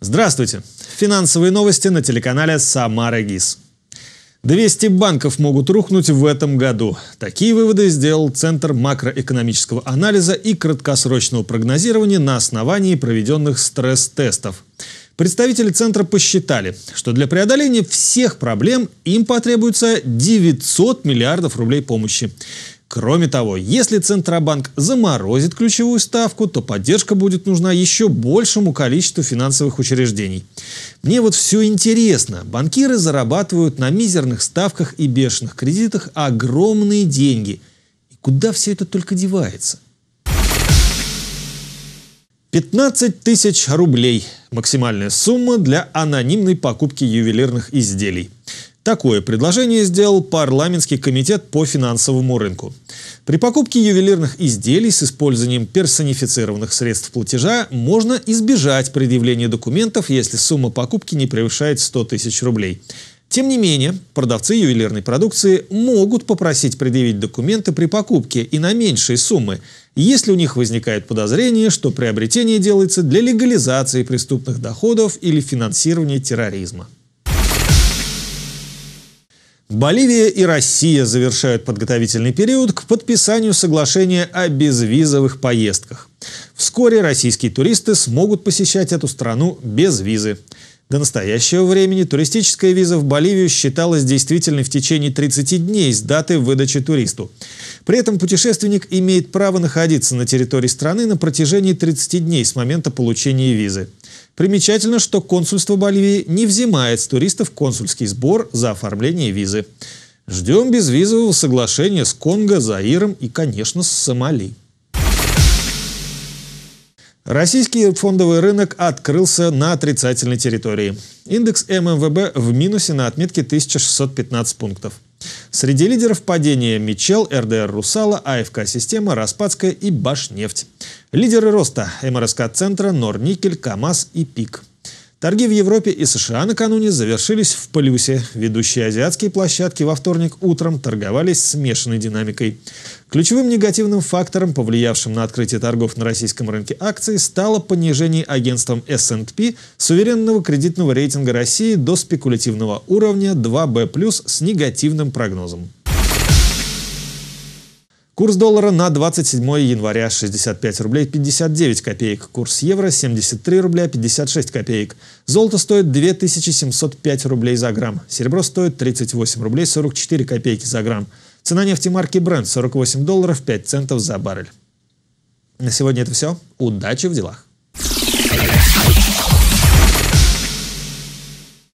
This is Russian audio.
Здравствуйте! Финансовые новости на телеканале «Самара ГИС». 200 банков могут рухнуть в этом году. Такие выводы сделал Центр макроэкономического анализа и краткосрочного прогнозирования на основании проведенных стресс-тестов. Представители центра посчитали, что для преодоления всех проблем им потребуется 900 миллиардов рублей помощи. Кроме того, если Центробанк заморозит ключевую ставку, то поддержка будет нужна еще большему количеству финансовых учреждений. Мне вот все интересно. Банкиры зарабатывают на мизерных ставках и бешеных кредитах огромные деньги. И куда все это только девается? 15 тысяч рублей – максимальная сумма для анонимной покупки ювелирных изделий. Такое предложение сделал парламентский комитет по финансовому рынку. При покупке ювелирных изделий с использованием персонифицированных средств платежа можно избежать предъявления документов, если сумма покупки не превышает 100 тысяч рублей. Тем не менее, продавцы ювелирной продукции могут попросить предъявить документы при покупке и на меньшие суммы, если у них возникает подозрение, что приобретение делается для легализации преступных доходов или финансирования терроризма. Боливия и Россия завершают подготовительный период к подписанию соглашения о безвизовых поездках. Вскоре российские туристы смогут посещать эту страну без визы. До настоящего времени туристическая виза в Боливию считалась действительной в течение 30 дней с даты выдачи туристу. При этом путешественник имеет право находиться на территории страны на протяжении 30 дней с момента получения визы. Примечательно, что консульство Боливии не взимает с туристов консульский сбор за оформление визы. Ждем безвизового соглашения с Конго, Заиром и, конечно, с Сомали. Российский фондовый рынок открылся на отрицательной территории. Индекс ММВБ в минусе на отметке 1615 пунктов. Среди лидеров падения Мичел, РДР Русала, АФК Система, Распадская и Башнефть. Лидеры роста – МРСК Центра, Норникель, КАМАЗ и ПИК. Торги в Европе и США накануне завершились в плюсе. Ведущие азиатские площадки во вторник утром торговались смешанной динамикой. Ключевым негативным фактором, повлиявшим на открытие торгов на российском рынке акций, стало понижение агентством S&P суверенного кредитного рейтинга России до спекулятивного уровня 2B+, с негативным прогнозом. Курс доллара на 27 января 65 рублей 59 копеек. Курс евро 73 рубля 56 копеек. Золото стоит 2705 рублей за грамм. Серебро стоит 38 рублей 44 копейки за грамм. Цена нефти марки Brent 48 долларов 5 центов за баррель. На сегодня это все. Удачи в делах!